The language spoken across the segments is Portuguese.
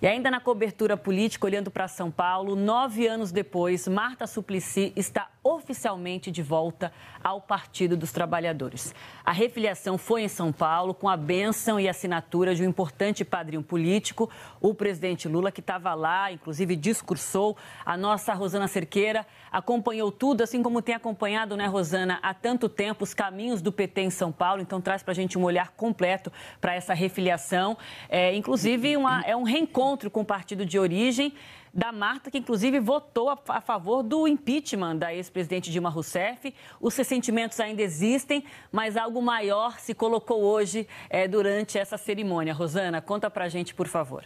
E ainda na cobertura política, olhando para São Paulo, nove anos depois, Marta Suplicy está oficialmente de volta ao Partido dos Trabalhadores. A refiliação foi em São Paulo com a benção e assinatura de um importante padrinho político, o presidente Lula, que estava lá, inclusive discursou. A nossa Rosana Cerqueira acompanhou tudo, assim como tem acompanhado, né, Rosana, há tanto tempo os caminhos do PT em São Paulo. Então, traz para a gente um olhar completo para essa refiliação. É, inclusive, uma, é um reencontro encontro com o partido de origem da Marta, que inclusive votou a, a favor do impeachment da ex-presidente Dilma Rousseff. Os ressentimentos ainda existem, mas algo maior se colocou hoje é, durante essa cerimônia. Rosana, conta pra gente, por favor.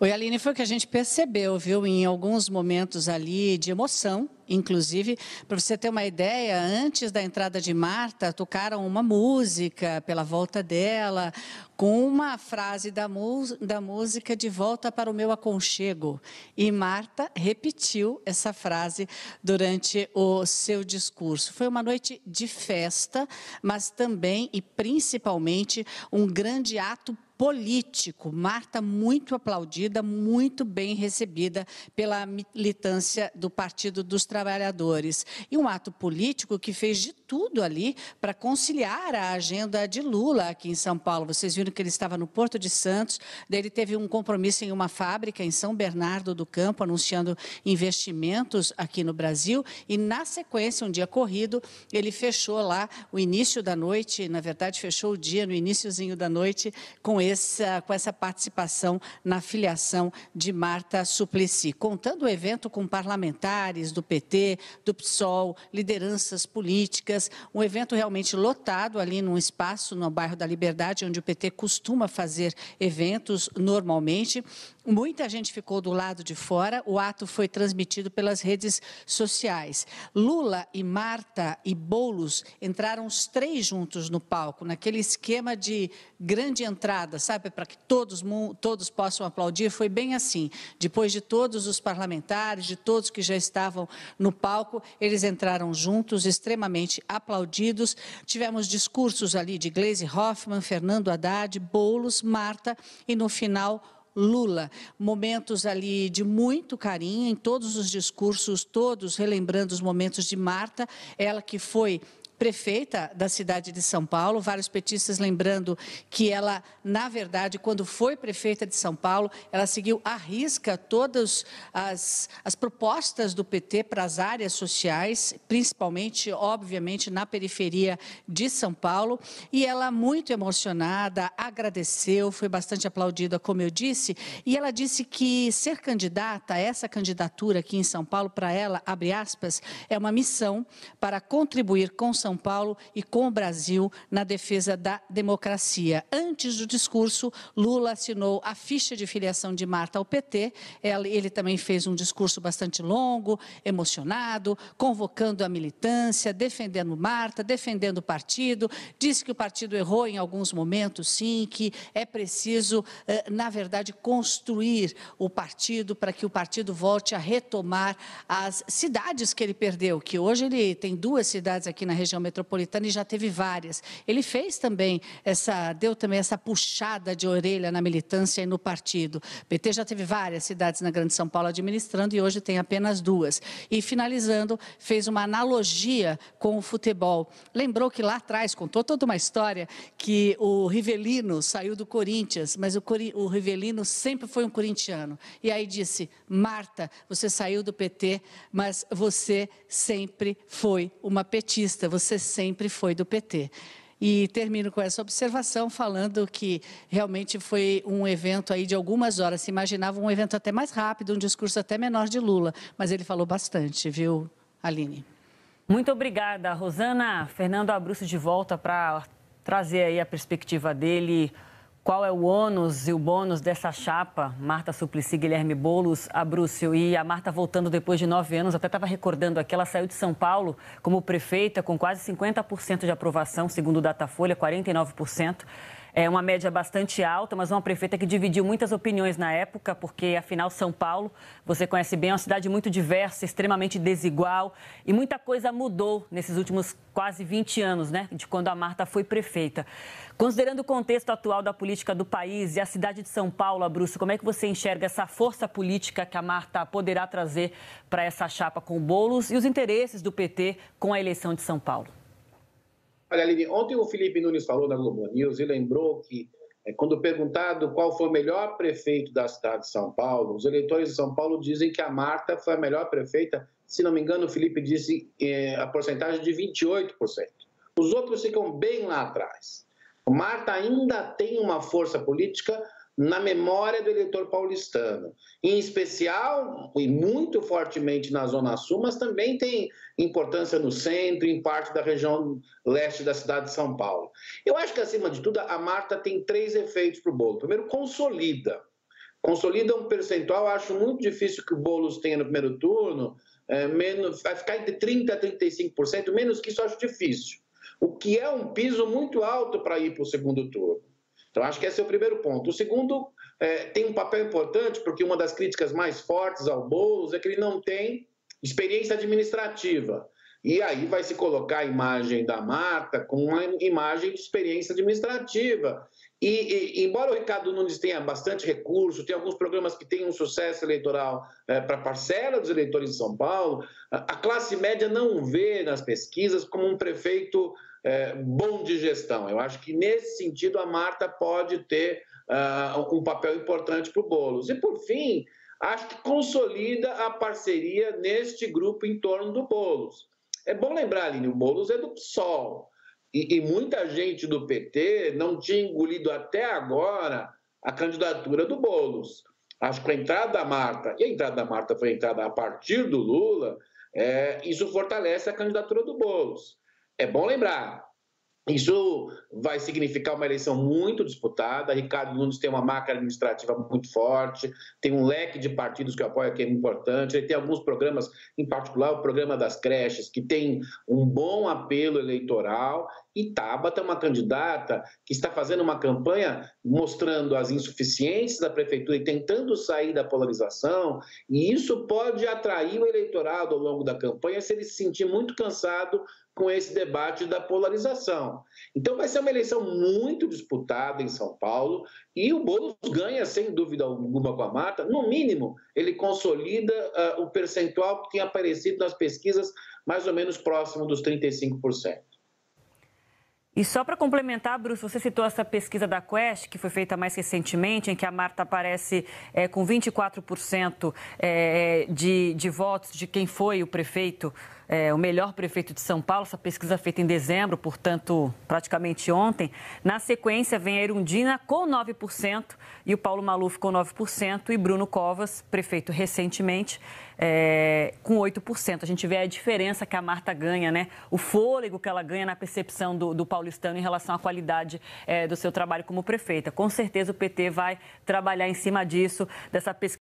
Oi, Aline, foi o que a gente percebeu, viu, em alguns momentos ali de emoção Inclusive, para você ter uma ideia, antes da entrada de Marta, tocaram uma música pela volta dela, com uma frase da, da música de volta para o meu aconchego. E Marta repetiu essa frase durante o seu discurso. Foi uma noite de festa, mas também e principalmente um grande ato político. Marta, muito aplaudida, muito bem recebida pela militância do Partido dos trabalhadores. E um ato político que fez de tudo ali para conciliar a agenda de Lula aqui em São Paulo. Vocês viram que ele estava no Porto de Santos, daí ele teve um compromisso em uma fábrica em São Bernardo do Campo, anunciando investimentos aqui no Brasil. E, na sequência, um dia corrido, ele fechou lá o início da noite, na verdade, fechou o dia no iníciozinho da noite, com essa, com essa participação na filiação de Marta Suplicy. Contando o evento com parlamentares do PT, PT, do PSOL, lideranças políticas, um evento realmente lotado ali num espaço no bairro da Liberdade, onde o PT costuma fazer eventos normalmente. Muita gente ficou do lado de fora. O ato foi transmitido pelas redes sociais. Lula e Marta e Bolos entraram os três juntos no palco, naquele esquema de grande entrada, sabe, para que todos, todos possam aplaudir. Foi bem assim. Depois de todos os parlamentares, de todos que já estavam no palco. Eles entraram juntos, extremamente aplaudidos. Tivemos discursos ali de Gleisi Hoffmann, Fernando Haddad, Boulos, Marta e no final Lula. Momentos ali de muito carinho em todos os discursos, todos relembrando os momentos de Marta, ela que foi prefeita da cidade de São Paulo, vários petistas lembrando que ela, na verdade, quando foi prefeita de São Paulo, ela seguiu à risca todas as, as propostas do PT para as áreas sociais, principalmente, obviamente, na periferia de São Paulo, e ela, muito emocionada, agradeceu, foi bastante aplaudida, como eu disse, e ela disse que ser candidata, essa candidatura aqui em São Paulo, para ela, abre aspas, é uma missão para contribuir com São são Paulo e com o Brasil na defesa da democracia. Antes do discurso, Lula assinou a ficha de filiação de Marta ao PT. Ele também fez um discurso bastante longo, emocionado, convocando a militância, defendendo Marta, defendendo o partido. Disse que o partido errou em alguns momentos, sim, que é preciso, eh, na verdade, construir o partido para que o partido volte a retomar as cidades que ele perdeu, que hoje ele tem duas cidades aqui na região metropolitana e já teve várias. Ele fez também essa, deu também essa puxada de orelha na militância e no partido. O PT já teve várias cidades na Grande São Paulo administrando e hoje tem apenas duas. E finalizando, fez uma analogia com o futebol. Lembrou que lá atrás contou toda uma história que o Rivelino saiu do Corinthians, mas o, Cori o Rivelino sempre foi um corintiano. E aí disse: Marta, você saiu do PT, mas você sempre foi uma petista. Você você sempre foi do PT. E termino com essa observação falando que realmente foi um evento aí de algumas horas. Se imaginava um evento até mais rápido, um discurso até menor de Lula, mas ele falou bastante, viu, Aline? Muito obrigada, Rosana. Fernando Abruço de volta para trazer aí a perspectiva dele qual é o ônus e o bônus dessa chapa? Marta Suplicy, Guilherme Bolos, Abrúcio e a Marta voltando depois de nove anos, até estava recordando aqui, ela saiu de São Paulo como prefeita com quase 50% de aprovação, segundo o Datafolha, 49% é uma média bastante alta, mas uma prefeita que dividiu muitas opiniões na época, porque afinal São Paulo, você conhece bem, é uma cidade muito diversa, extremamente desigual e muita coisa mudou nesses últimos quase 20 anos, né, de quando a Marta foi prefeita. Considerando o contexto atual da política do país e a cidade de São Paulo, Abruço, como é que você enxerga essa força política que a Marta poderá trazer para essa chapa com bolos e os interesses do PT com a eleição de São Paulo? Olha, Aline, ontem o Felipe Nunes falou na Globo News e lembrou que, é, quando perguntado qual foi o melhor prefeito da cidade de São Paulo, os eleitores de São Paulo dizem que a Marta foi a melhor prefeita. Se não me engano, o Felipe disse eh, a porcentagem de 28%. Os outros ficam bem lá atrás. Marta ainda tem uma força política, na memória do eleitor paulistano. Em especial, e muito fortemente na Zona Sul, mas também tem importância no centro, em parte da região leste da cidade de São Paulo. Eu acho que, acima de tudo, a Marta tem três efeitos para o bolo. Primeiro, consolida. Consolida um percentual, acho muito difícil que o Boulos tenha no primeiro turno, é, menos, vai ficar entre 30% a 35%, menos que isso acho difícil. O que é um piso muito alto para ir para o segundo turno. Então, acho que esse é o primeiro ponto. O segundo é, tem um papel importante, porque uma das críticas mais fortes ao Boulos é que ele não tem experiência administrativa. E aí vai se colocar a imagem da Marta com uma imagem de experiência administrativa. E, e embora o Ricardo Nunes tenha bastante recurso, tem alguns programas que têm um sucesso eleitoral é, para parcela dos eleitores de São Paulo, a, a classe média não vê nas pesquisas como um prefeito é, bom de gestão. Eu acho que nesse sentido a Marta pode ter uh, um papel importante para o Boulos. E por fim, acho que consolida a parceria neste grupo em torno do Boulos. É bom lembrar, Aline, o Boulos é do PSOL. E, e muita gente do PT não tinha engolido até agora a candidatura do Boulos. Acho que a entrada da Marta, e a entrada da Marta foi a entrada a partir do Lula, é, isso fortalece a candidatura do Boulos. É bom lembrar, isso vai significar uma eleição muito disputada. Ricardo Nunes tem uma marca administrativa muito forte, tem um leque de partidos que apoia que é importante. Ele tem alguns programas, em particular o programa das creches, que tem um bom apelo eleitoral. E Tabata é uma candidata que está fazendo uma campanha mostrando as insuficiências da prefeitura e tentando sair da polarização. E isso pode atrair o eleitorado ao longo da campanha se ele se sentir muito cansado com esse debate da polarização. Então vai ser uma eleição muito disputada em São Paulo e o Boulos ganha, sem dúvida alguma, com a Marta. No mínimo, ele consolida uh, o percentual que tinha aparecido nas pesquisas mais ou menos próximo dos 35%. E só para complementar, Bruce, você citou essa pesquisa da Quest, que foi feita mais recentemente, em que a Marta aparece é, com 24% é, eh, de, de votos de quem foi o prefeito é, o melhor prefeito de São Paulo, essa pesquisa feita em dezembro, portanto, praticamente ontem. Na sequência, vem a Erundina com 9% e o Paulo Maluf com 9% e Bruno Covas, prefeito recentemente, é, com 8%. A gente vê a diferença que a Marta ganha, né? O fôlego que ela ganha na percepção do, do paulistano em relação à qualidade é, do seu trabalho como prefeita. Com certeza o PT vai trabalhar em cima disso, dessa pesquisa.